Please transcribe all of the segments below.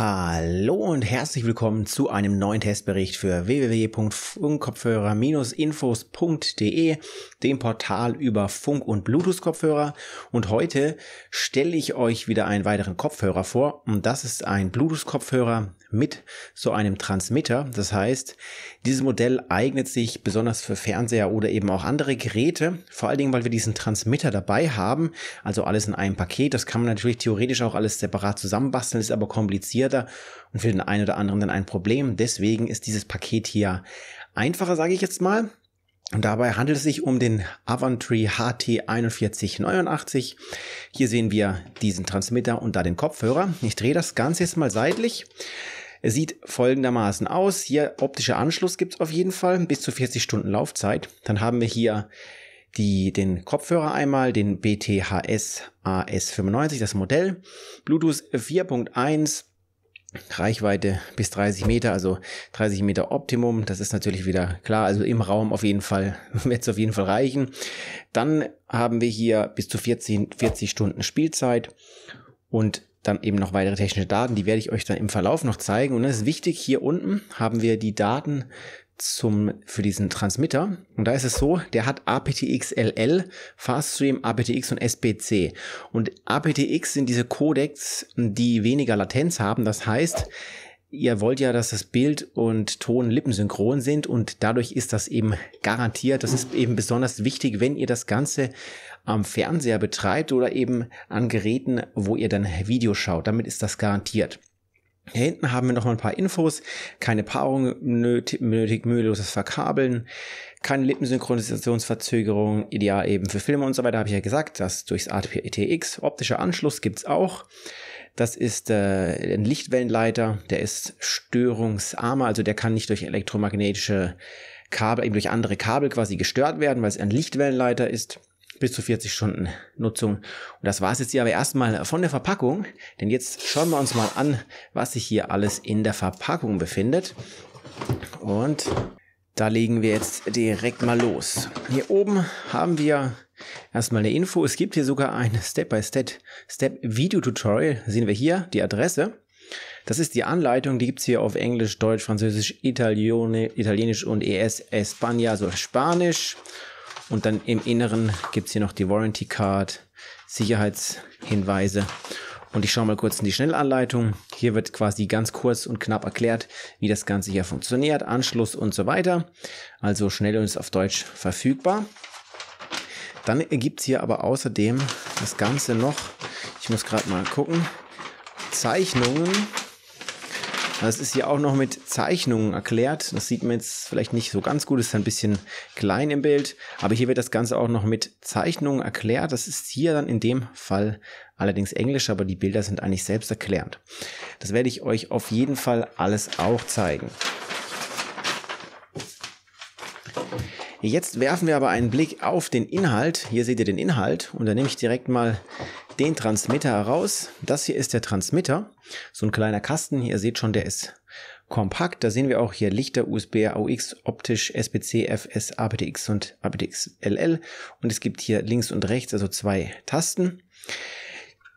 Hallo und herzlich willkommen zu einem neuen Testbericht für www.funkkopfhörer-infos.de, dem Portal über Funk- und Bluetooth-Kopfhörer. Und heute stelle ich euch wieder einen weiteren Kopfhörer vor. Und das ist ein Bluetooth-Kopfhörer mit so einem Transmitter. Das heißt, dieses Modell eignet sich besonders für Fernseher oder eben auch andere Geräte, vor allen Dingen, weil wir diesen Transmitter dabei haben, also alles in einem Paket. Das kann man natürlich theoretisch auch alles separat zusammenbasteln, ist aber komplizierter und für den einen oder anderen dann ein Problem. Deswegen ist dieses Paket hier einfacher, sage ich jetzt mal. Und dabei handelt es sich um den Avantree HT4189. Hier sehen wir diesen Transmitter und da den Kopfhörer. Ich drehe das Ganze jetzt mal seitlich. Es sieht folgendermaßen aus. Hier optischer Anschluss gibt es auf jeden Fall, bis zu 40 Stunden Laufzeit. Dann haben wir hier die, den Kopfhörer einmal, den BTHS AS95, das Modell. Bluetooth 4.1. Reichweite bis 30 Meter, also 30 Meter Optimum, das ist natürlich wieder klar, also im Raum auf jeden Fall, wird es auf jeden Fall reichen. Dann haben wir hier bis zu 14, 40 Stunden Spielzeit und dann eben noch weitere technische Daten, die werde ich euch dann im Verlauf noch zeigen. Und das ist wichtig, hier unten haben wir die Daten zum, für diesen Transmitter. Und da ist es so, der hat aptx LL, Faststream, aptX und SBC. Und aptx sind diese Codecs, die weniger Latenz haben. Das heißt, ihr wollt ja, dass das Bild und Ton lippensynchron sind und dadurch ist das eben garantiert. Das ist eben besonders wichtig, wenn ihr das Ganze am Fernseher betreibt oder eben an Geräten, wo ihr dann Video schaut. Damit ist das garantiert. Hier hinten haben wir noch mal ein paar Infos. Keine Paarung nötig, nötig müheloses Verkabeln, keine Lippensynchronisationsverzögerung, ideal eben für Filme und so weiter, habe ich ja gesagt. Das durchs ATX. Optischer Anschluss gibt's auch. Das ist äh, ein Lichtwellenleiter, der ist störungsarmer, also der kann nicht durch elektromagnetische Kabel, eben durch andere Kabel quasi gestört werden, weil es ein Lichtwellenleiter ist. Bis zu 40 Stunden Nutzung. Und das war es jetzt hier aber erstmal von der Verpackung. Denn jetzt schauen wir uns mal an, was sich hier alles in der Verpackung befindet. Und da legen wir jetzt direkt mal los. Hier oben haben wir Erstmal eine Info, es gibt hier sogar ein Step-by-Step-Video-Tutorial, sehen wir hier die Adresse. Das ist die Anleitung, die gibt es hier auf Englisch, Deutsch, Französisch, Italione, Italienisch und ES, Espanja, also Spanisch. Und dann im Inneren gibt es hier noch die Warranty Card, Sicherheitshinweise. Und ich schaue mal kurz in die Schnellanleitung. Hier wird quasi ganz kurz und knapp erklärt, wie das Ganze hier funktioniert, Anschluss und so weiter. Also schnell und ist auf Deutsch verfügbar. Dann ergibt es hier aber außerdem das Ganze noch, ich muss gerade mal gucken, Zeichnungen. Das ist hier auch noch mit Zeichnungen erklärt. Das sieht man jetzt vielleicht nicht so ganz gut, ist ein bisschen klein im Bild. Aber hier wird das Ganze auch noch mit Zeichnungen erklärt. Das ist hier dann in dem Fall allerdings Englisch, aber die Bilder sind eigentlich selbsterklärend. Das werde ich euch auf jeden Fall alles auch zeigen. Jetzt werfen wir aber einen Blick auf den Inhalt. Hier seht ihr den Inhalt und dann nehme ich direkt mal den Transmitter heraus. Das hier ist der Transmitter, so ein kleiner Kasten. ihr seht schon, der ist kompakt. Da sehen wir auch hier Lichter, USB, AUX, optisch, SPC, FS, APTX und APTX LL. Und es gibt hier links und rechts, also zwei Tasten.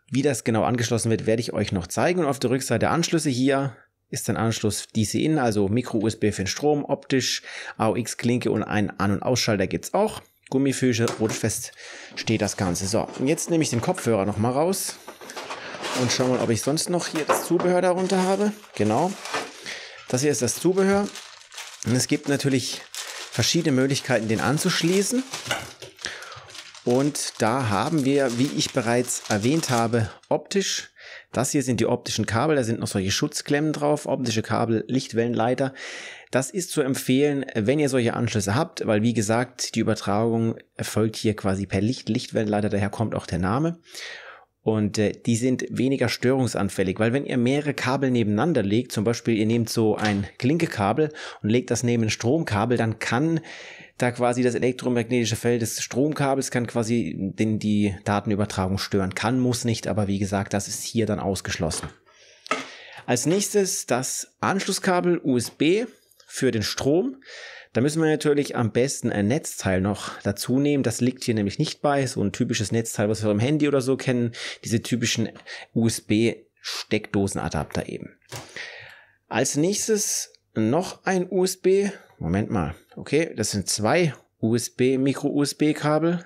Wie das genau angeschlossen wird, werde ich euch noch zeigen. Und auf der Rückseite Anschlüsse hier ist ein Anschluss DC-In, also Micro-USB für den Strom, optisch, AUX-Klinke und einen An- und Ausschalter gibt's auch. Gummifüße, rutschfest steht das Ganze. So, und jetzt nehme ich den Kopfhörer nochmal raus und schau mal, ob ich sonst noch hier das Zubehör darunter habe. Genau, das hier ist das Zubehör. Und es gibt natürlich verschiedene Möglichkeiten, den anzuschließen. Und da haben wir, wie ich bereits erwähnt habe, optisch das hier sind die optischen Kabel, da sind noch solche Schutzklemmen drauf, optische Kabel, Lichtwellenleiter. Das ist zu empfehlen, wenn ihr solche Anschlüsse habt, weil wie gesagt, die Übertragung erfolgt hier quasi per Licht, Lichtwellenleiter, daher kommt auch der Name. Und äh, die sind weniger störungsanfällig, weil wenn ihr mehrere Kabel nebeneinander legt, zum Beispiel ihr nehmt so ein Klinkekabel und legt das neben ein Stromkabel, dann kann da quasi das elektromagnetische Feld des Stromkabels kann quasi den, die Datenübertragung stören. Kann, muss nicht, aber wie gesagt, das ist hier dann ausgeschlossen. Als nächstes das Anschlusskabel USB für den Strom. Da müssen wir natürlich am besten ein Netzteil noch dazu nehmen. Das liegt hier nämlich nicht bei. So ein typisches Netzteil, was wir vom Handy oder so kennen. Diese typischen USB-Steckdosenadapter eben. Als nächstes noch ein USB Moment mal. Okay, das sind zwei USB, Micro-USB-Kabel.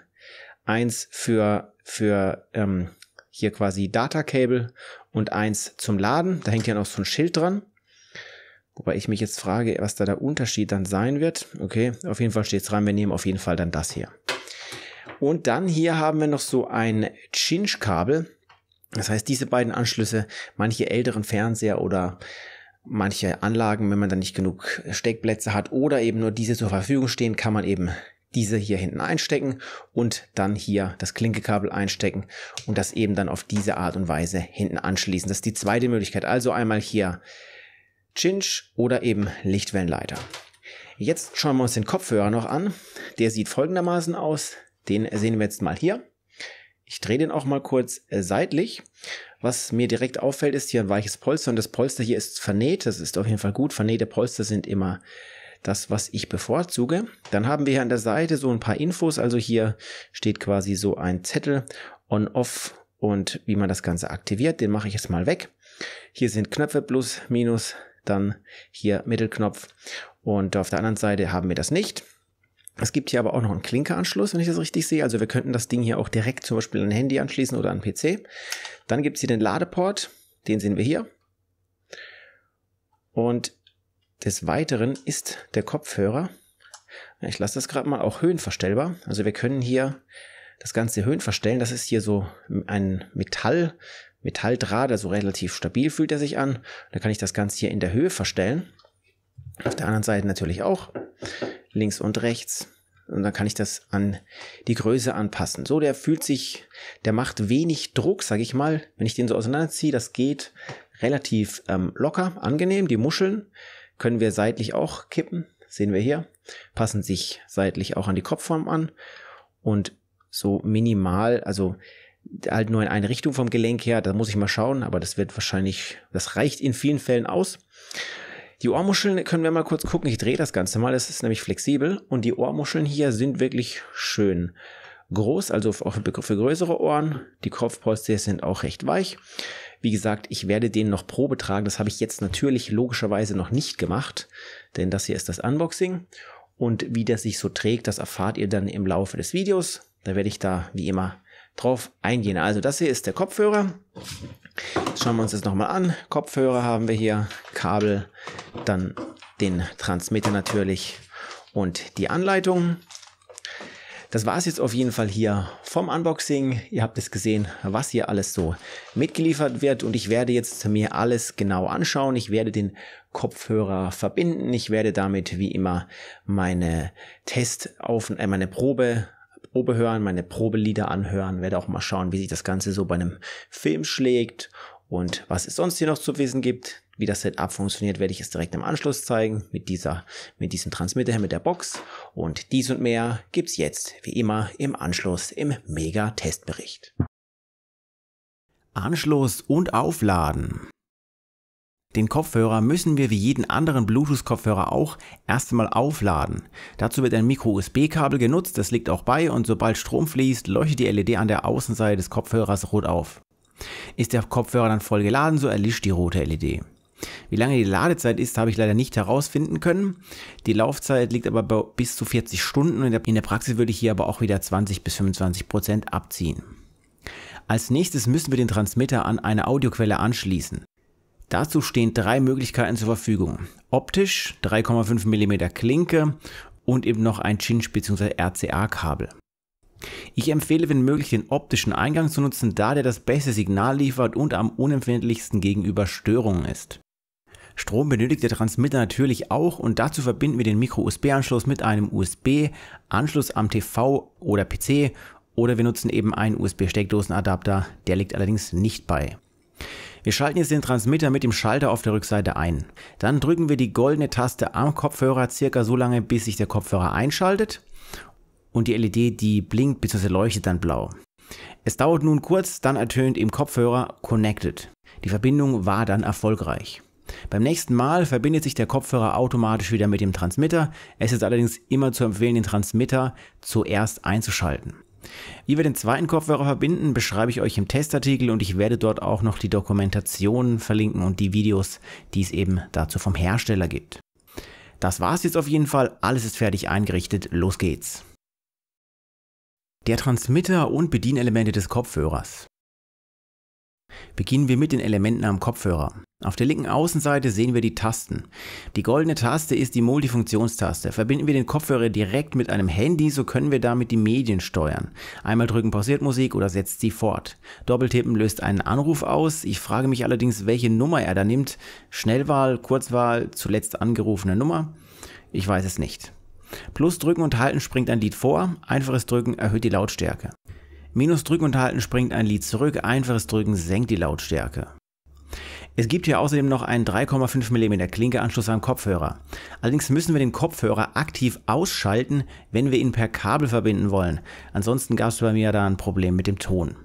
Eins für, für ähm, hier quasi Data-Cable und eins zum Laden. Da hängt ja noch so ein Schild dran. Wobei ich mich jetzt frage, was da der Unterschied dann sein wird. Okay, auf jeden Fall steht es dran. Wir nehmen auf jeden Fall dann das hier. Und dann hier haben wir noch so ein Cinch-Kabel. Das heißt, diese beiden Anschlüsse, manche älteren Fernseher oder manche Anlagen, wenn man dann nicht genug Steckplätze hat oder eben nur diese zur Verfügung stehen, kann man eben diese hier hinten einstecken und dann hier das Klinkekabel einstecken und das eben dann auf diese Art und Weise hinten anschließen. Das ist die zweite Möglichkeit. Also einmal hier Cinch oder eben Lichtwellenleiter. Jetzt schauen wir uns den Kopfhörer noch an. Der sieht folgendermaßen aus. Den sehen wir jetzt mal hier. Ich drehe den auch mal kurz äh, seitlich. Was mir direkt auffällt, ist hier ein weiches Polster und das Polster hier ist vernäht. Das ist auf jeden Fall gut. Vernähte Polster sind immer das, was ich bevorzuge. Dann haben wir hier an der Seite so ein paar Infos. Also hier steht quasi so ein Zettel on, off und wie man das Ganze aktiviert. Den mache ich jetzt mal weg. Hier sind Knöpfe plus, minus, dann hier Mittelknopf. Und auf der anderen Seite haben wir das nicht. Es gibt hier aber auch noch einen Klinkeranschluss, wenn ich das richtig sehe. Also wir könnten das Ding hier auch direkt zum Beispiel an ein Handy anschließen oder an PC. Dann gibt es hier den Ladeport, den sehen wir hier. Und des Weiteren ist der Kopfhörer, ich lasse das gerade mal, auch höhenverstellbar. Also wir können hier das Ganze höhenverstellen. Das ist hier so ein Metall, Metalldraht, also relativ stabil fühlt er sich an. Da kann ich das Ganze hier in der Höhe verstellen. Auf der anderen Seite natürlich auch links und rechts. Und dann kann ich das an die Größe anpassen. So, der fühlt sich, der macht wenig Druck, sage ich mal. Wenn ich den so auseinanderziehe, das geht relativ ähm, locker, angenehm. Die Muscheln können wir seitlich auch kippen, sehen wir hier. Passen sich seitlich auch an die Kopfform an. Und so minimal, also halt nur in eine Richtung vom Gelenk her, da muss ich mal schauen, aber das wird wahrscheinlich, das reicht in vielen Fällen aus. Die Ohrmuscheln können wir mal kurz gucken. Ich drehe das Ganze mal. Es ist nämlich flexibel und die Ohrmuscheln hier sind wirklich schön groß, also auch für größere Ohren. Die Kopfpolster sind auch recht weich. Wie gesagt, ich werde den noch Probe tragen. Das habe ich jetzt natürlich logischerweise noch nicht gemacht, denn das hier ist das Unboxing. Und wie das sich so trägt, das erfahrt ihr dann im Laufe des Videos. Da werde ich da wie immer drauf eingehen. Also das hier ist der Kopfhörer schauen wir uns das nochmal an. Kopfhörer haben wir hier, Kabel, dann den Transmitter natürlich und die Anleitung. Das war es jetzt auf jeden Fall hier vom Unboxing. Ihr habt es gesehen, was hier alles so mitgeliefert wird und ich werde jetzt mir alles genau anschauen. Ich werde den Kopfhörer verbinden. Ich werde damit wie immer meine Test auf, äh, meine Probe Probe hören, meine Probelieder anhören, werde auch mal schauen, wie sich das Ganze so bei einem Film schlägt und was es sonst hier noch zu wissen gibt. Wie das Setup funktioniert, werde ich es direkt im Anschluss zeigen mit dieser, mit diesem Transmitter hier, mit der Box. Und dies und mehr gibt's jetzt, wie immer, im Anschluss im Mega-Testbericht. Anschluss und Aufladen. Den Kopfhörer müssen wir wie jeden anderen Bluetooth-Kopfhörer auch erst einmal aufladen. Dazu wird ein Micro-USB-Kabel genutzt, das liegt auch bei und sobald Strom fließt, leuchtet die LED an der Außenseite des Kopfhörers rot auf. Ist der Kopfhörer dann voll geladen, so erlischt die rote LED. Wie lange die Ladezeit ist, habe ich leider nicht herausfinden können. Die Laufzeit liegt aber bei bis zu 40 Stunden und in der Praxis würde ich hier aber auch wieder 20 bis 25 Prozent abziehen. Als nächstes müssen wir den Transmitter an eine Audioquelle anschließen. Dazu stehen drei Möglichkeiten zur Verfügung. Optisch 3,5 mm Klinke und eben noch ein Chinch bzw. RCA-Kabel. Ich empfehle, wenn möglich, den optischen Eingang zu nutzen, da der das beste Signal liefert und am unempfindlichsten gegenüber Störungen ist. Strom benötigt der Transmitter natürlich auch und dazu verbinden wir den Micro-USB-Anschluss mit einem USB-Anschluss am TV oder PC oder wir nutzen eben einen USB-Steckdosenadapter, der liegt allerdings nicht bei. Wir schalten jetzt den Transmitter mit dem Schalter auf der Rückseite ein. Dann drücken wir die goldene Taste am Kopfhörer circa so lange, bis sich der Kopfhörer einschaltet und die LED, die blinkt bzw. leuchtet dann blau. Es dauert nun kurz, dann ertönt im Kopfhörer Connected. Die Verbindung war dann erfolgreich. Beim nächsten Mal verbindet sich der Kopfhörer automatisch wieder mit dem Transmitter. Es ist allerdings immer zu empfehlen, den Transmitter zuerst einzuschalten. Wie wir den zweiten Kopfhörer verbinden, beschreibe ich euch im Testartikel und ich werde dort auch noch die Dokumentationen verlinken und die Videos, die es eben dazu vom Hersteller gibt. Das war's jetzt auf jeden Fall, alles ist fertig eingerichtet, los geht's. Der Transmitter und Bedienelemente des Kopfhörers. Beginnen wir mit den Elementen am Kopfhörer. Auf der linken Außenseite sehen wir die Tasten. Die goldene Taste ist die Multifunktionstaste. Verbinden wir den Kopfhörer direkt mit einem Handy, so können wir damit die Medien steuern. Einmal drücken pausiert Musik oder setzt sie fort. Doppeltippen löst einen Anruf aus. Ich frage mich allerdings, welche Nummer er da nimmt. Schnellwahl, Kurzwahl, zuletzt angerufene Nummer? Ich weiß es nicht. Plus drücken und halten springt ein Lied vor, einfaches drücken erhöht die Lautstärke. Minus drücken und halten springt ein Lied zurück, einfaches Drücken senkt die Lautstärke. Es gibt hier außerdem noch einen 3,5 mm Klinkeanschluss am Kopfhörer. Allerdings müssen wir den Kopfhörer aktiv ausschalten, wenn wir ihn per Kabel verbinden wollen. Ansonsten gab es bei mir da ein Problem mit dem Ton.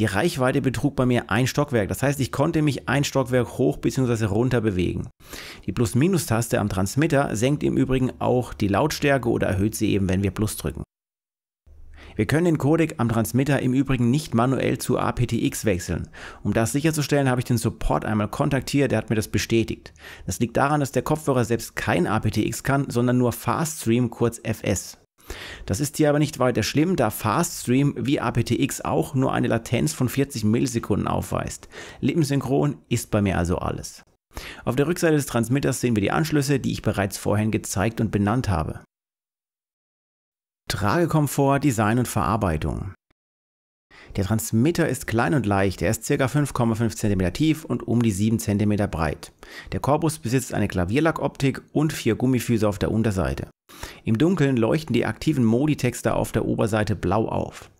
Die Reichweite betrug bei mir ein Stockwerk, das heißt, ich konnte mich ein Stockwerk hoch bzw. runter bewegen. Die Plus-Minus-Taste am Transmitter senkt im Übrigen auch die Lautstärke oder erhöht sie eben, wenn wir Plus drücken. Wir können den Codec am Transmitter im Übrigen nicht manuell zu APTX wechseln. Um das sicherzustellen, habe ich den Support einmal kontaktiert, der hat mir das bestätigt. Das liegt daran, dass der Kopfhörer selbst kein APTX kann, sondern nur Faststream, kurz FS. Das ist hier aber nicht weiter schlimm, da FastStream wie APTX auch nur eine Latenz von 40 Millisekunden aufweist. Lippensynchron ist bei mir also alles. Auf der Rückseite des Transmitters sehen wir die Anschlüsse, die ich bereits vorhin gezeigt und benannt habe. Tragekomfort, Design und Verarbeitung. Der Transmitter ist klein und leicht, er ist ca. 5,5 cm tief und um die 7 cm breit. Der Korpus besitzt eine Klavierlackoptik und vier Gummifüße auf der Unterseite. Im Dunkeln leuchten die aktiven Modi-Texte auf der Oberseite blau auf.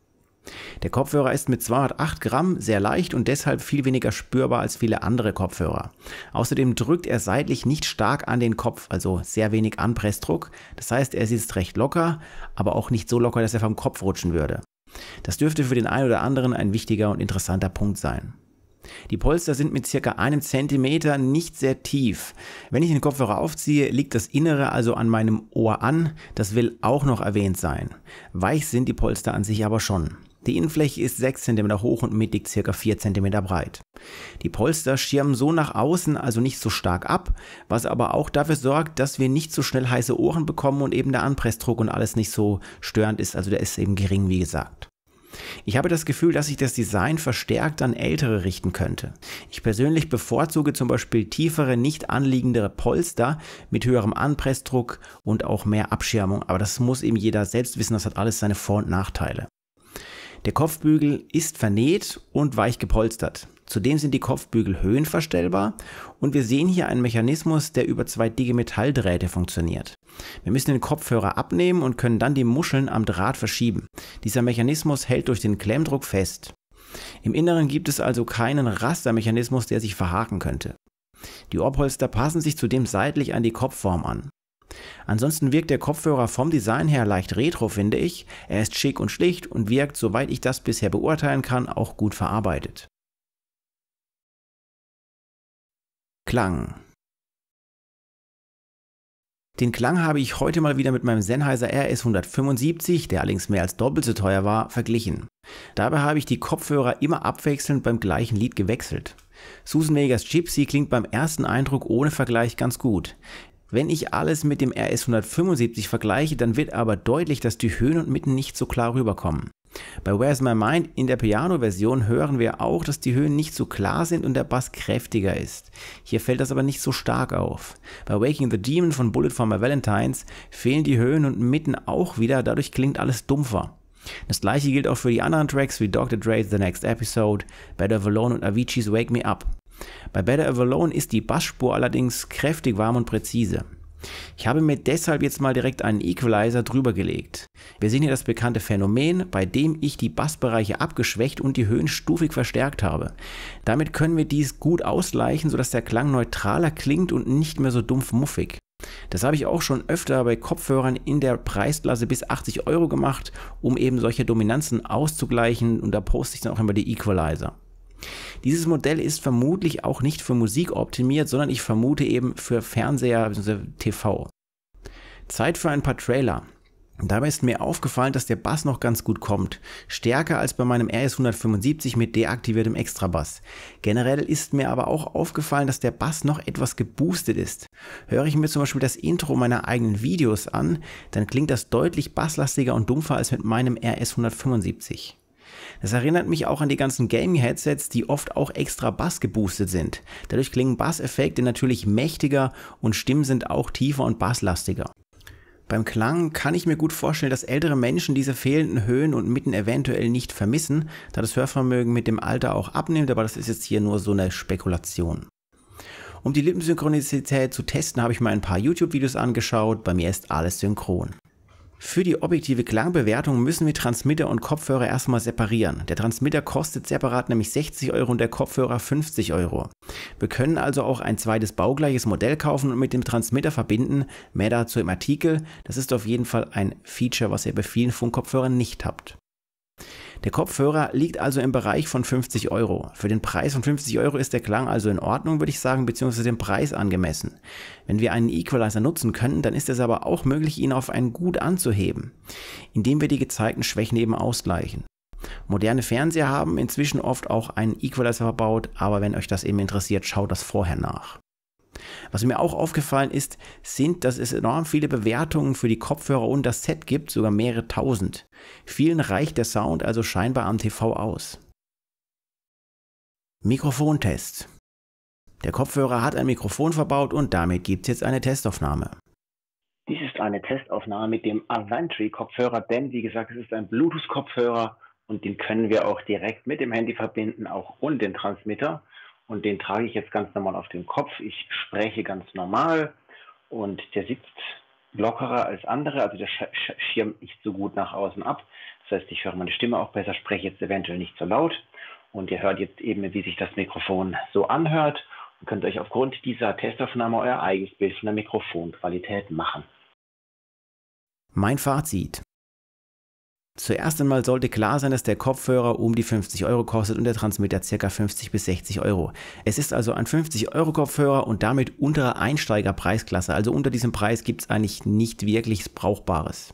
Der Kopfhörer ist mit 208 Gramm sehr leicht und deshalb viel weniger spürbar als viele andere Kopfhörer. Außerdem drückt er seitlich nicht stark an den Kopf, also sehr wenig Anpressdruck. Das heißt, er sitzt recht locker, aber auch nicht so locker, dass er vom Kopf rutschen würde. Das dürfte für den einen oder anderen ein wichtiger und interessanter Punkt sein. Die Polster sind mit circa einem Zentimeter nicht sehr tief. Wenn ich den Kopfhörer aufziehe, liegt das Innere also an meinem Ohr an. Das will auch noch erwähnt sein. Weich sind die Polster an sich aber schon. Die Innenfläche ist 6 cm hoch und mittig ca. 4 cm breit. Die Polster schirmen so nach außen also nicht so stark ab, was aber auch dafür sorgt, dass wir nicht so schnell heiße Ohren bekommen und eben der Anpressdruck und alles nicht so störend ist, also der ist eben gering, wie gesagt. Ich habe das Gefühl, dass ich das Design verstärkt an ältere richten könnte. Ich persönlich bevorzuge zum Beispiel tiefere, nicht anliegendere Polster mit höherem Anpressdruck und auch mehr Abschirmung, aber das muss eben jeder selbst wissen, das hat alles seine Vor- und Nachteile. Der Kopfbügel ist vernäht und weich gepolstert. Zudem sind die Kopfbügel höhenverstellbar und wir sehen hier einen Mechanismus, der über zwei dicke Metalldrähte funktioniert. Wir müssen den Kopfhörer abnehmen und können dann die Muscheln am Draht verschieben. Dieser Mechanismus hält durch den Klemmdruck fest. Im Inneren gibt es also keinen Rastermechanismus, der sich verhaken könnte. Die Ohrpolster passen sich zudem seitlich an die Kopfform an. Ansonsten wirkt der Kopfhörer vom Design her leicht retro, finde ich. Er ist schick und schlicht und wirkt, soweit ich das bisher beurteilen kann, auch gut verarbeitet. Klang. Den Klang habe ich heute mal wieder mit meinem Sennheiser RS175, der allerdings mehr als doppelt so teuer war, verglichen. Dabei habe ich die Kopfhörer immer abwechselnd beim gleichen Lied gewechselt. Susan Vegas Gypsy klingt beim ersten Eindruck ohne Vergleich ganz gut. Wenn ich alles mit dem RS 175 vergleiche, dann wird aber deutlich, dass die Höhen und Mitten nicht so klar rüberkommen. Bei Where's My Mind in der Piano-Version hören wir auch, dass die Höhen nicht so klar sind und der Bass kräftiger ist. Hier fällt das aber nicht so stark auf. Bei Waking the Demon von Bullet for My Valentines fehlen die Höhen und Mitten auch wieder, dadurch klingt alles dumpfer. Das gleiche gilt auch für die anderen Tracks wie Dr. Dre's The Next Episode, Better of Alone und Avicii's Wake Me Up. Bei Better Avalon ist die Bassspur allerdings kräftig warm und präzise. Ich habe mir deshalb jetzt mal direkt einen Equalizer drüber gelegt. Wir sehen hier das bekannte Phänomen, bei dem ich die Bassbereiche abgeschwächt und die Höhen stufig verstärkt habe. Damit können wir dies gut ausgleichen, sodass der Klang neutraler klingt und nicht mehr so dumpf muffig. Das habe ich auch schon öfter bei Kopfhörern in der Preisklasse bis 80 Euro gemacht, um eben solche Dominanzen auszugleichen und da poste ich dann auch immer die Equalizer. Dieses Modell ist vermutlich auch nicht für Musik optimiert, sondern ich vermute eben für Fernseher bzw. TV. Zeit für ein paar Trailer. Dabei ist mir aufgefallen, dass der Bass noch ganz gut kommt. Stärker als bei meinem RS 175 mit deaktiviertem Extrabass. Generell ist mir aber auch aufgefallen, dass der Bass noch etwas geboostet ist. Höre ich mir zum Beispiel das Intro meiner eigenen Videos an, dann klingt das deutlich basslastiger und dumpfer als mit meinem RS 175. Das erinnert mich auch an die ganzen Gaming-Headsets, die oft auch extra Bass geboostet sind. Dadurch klingen Bass-Effekte natürlich mächtiger und Stimmen sind auch tiefer und basslastiger. Beim Klang kann ich mir gut vorstellen, dass ältere Menschen diese fehlenden Höhen und Mitten eventuell nicht vermissen, da das Hörvermögen mit dem Alter auch abnimmt, aber das ist jetzt hier nur so eine Spekulation. Um die Lippensynchronizität zu testen, habe ich mir ein paar YouTube-Videos angeschaut, bei mir ist alles synchron. Für die objektive Klangbewertung müssen wir Transmitter und Kopfhörer erstmal separieren. Der Transmitter kostet separat nämlich 60 Euro und der Kopfhörer 50 Euro. Wir können also auch ein zweites baugleiches Modell kaufen und mit dem Transmitter verbinden. Mehr dazu im Artikel. Das ist auf jeden Fall ein Feature, was ihr bei vielen Funkkopfhörern nicht habt. Der Kopfhörer liegt also im Bereich von 50 Euro. Für den Preis von 50 Euro ist der Klang also in Ordnung, würde ich sagen, beziehungsweise dem Preis angemessen. Wenn wir einen Equalizer nutzen können, dann ist es aber auch möglich, ihn auf ein Gut anzuheben, indem wir die gezeigten Schwächen eben ausgleichen. Moderne Fernseher haben inzwischen oft auch einen Equalizer verbaut, aber wenn euch das eben interessiert, schaut das vorher nach. Was mir auch aufgefallen ist, sind, dass es enorm viele Bewertungen für die Kopfhörer und das Set gibt, sogar mehrere tausend. Vielen reicht der Sound also scheinbar am TV aus. Mikrofontest. Der Kopfhörer hat ein Mikrofon verbaut und damit gibt es jetzt eine Testaufnahme. Dies ist eine Testaufnahme mit dem Avantry-Kopfhörer, denn wie gesagt, es ist ein Bluetooth-Kopfhörer und den können wir auch direkt mit dem Handy verbinden, auch ohne den Transmitter und den trage ich jetzt ganz normal auf dem Kopf. Ich spreche ganz normal und der sitzt lockerer als andere, also der schirmt nicht so gut nach außen ab. Das heißt, ich höre meine Stimme auch besser, spreche jetzt eventuell nicht so laut und ihr hört jetzt eben, wie sich das Mikrofon so anhört und könnt euch aufgrund dieser Testaufnahme euer eigenes Bild von der Mikrofonqualität machen. Mein Fazit. Zuerst einmal sollte klar sein, dass der Kopfhörer um die 50 Euro kostet und der Transmitter ca. 50 bis 60 Euro. Es ist also ein 50 Euro Kopfhörer und damit unterer Einsteigerpreisklasse. Also unter diesem Preis gibt es eigentlich nicht wirklich Brauchbares.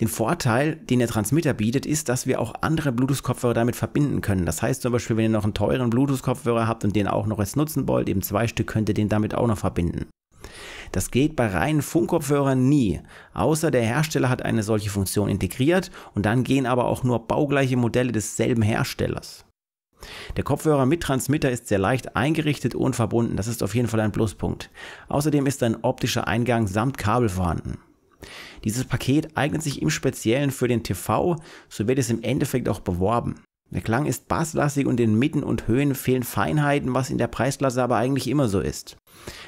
Den Vorteil, den der Transmitter bietet, ist, dass wir auch andere Bluetooth-Kopfhörer damit verbinden können. Das heißt zum Beispiel, wenn ihr noch einen teuren Bluetooth-Kopfhörer habt und den auch noch jetzt nutzen wollt, eben zwei Stück könnt ihr den damit auch noch verbinden. Das geht bei reinen Funkkopfhörern nie, außer der Hersteller hat eine solche Funktion integriert und dann gehen aber auch nur baugleiche Modelle desselben Herstellers. Der Kopfhörer mit Transmitter ist sehr leicht eingerichtet und verbunden, das ist auf jeden Fall ein Pluspunkt. Außerdem ist ein optischer Eingang samt Kabel vorhanden. Dieses Paket eignet sich im Speziellen für den TV, so wird es im Endeffekt auch beworben. Der Klang ist basslastig und in Mitten und Höhen fehlen Feinheiten, was in der Preisklasse aber eigentlich immer so ist.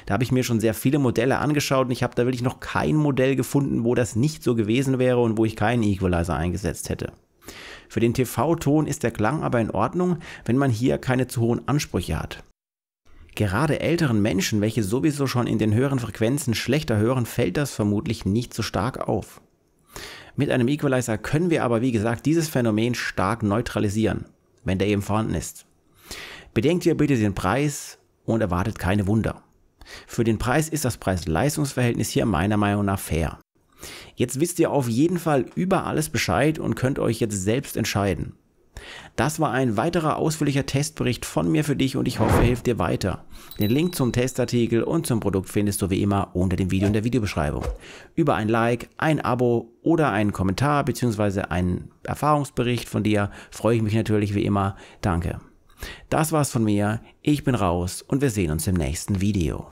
Da habe ich mir schon sehr viele Modelle angeschaut und ich habe da wirklich noch kein Modell gefunden, wo das nicht so gewesen wäre und wo ich keinen Equalizer eingesetzt hätte. Für den TV-Ton ist der Klang aber in Ordnung, wenn man hier keine zu hohen Ansprüche hat. Gerade älteren Menschen, welche sowieso schon in den höheren Frequenzen schlechter hören, fällt das vermutlich nicht so stark auf. Mit einem Equalizer können wir aber, wie gesagt, dieses Phänomen stark neutralisieren, wenn der eben vorhanden ist. Bedenkt ihr bitte den Preis und erwartet keine Wunder. Für den Preis ist das Preis-Leistungs-Verhältnis hier meiner Meinung nach fair. Jetzt wisst ihr auf jeden Fall über alles Bescheid und könnt euch jetzt selbst entscheiden. Das war ein weiterer ausführlicher Testbericht von mir für dich und ich hoffe, er hilft dir weiter. Den Link zum Testartikel und zum Produkt findest du wie immer unter dem Video in der Videobeschreibung. Über ein Like, ein Abo oder einen Kommentar bzw. einen Erfahrungsbericht von dir freue ich mich natürlich wie immer. Danke. Das war's von mir. Ich bin raus und wir sehen uns im nächsten Video.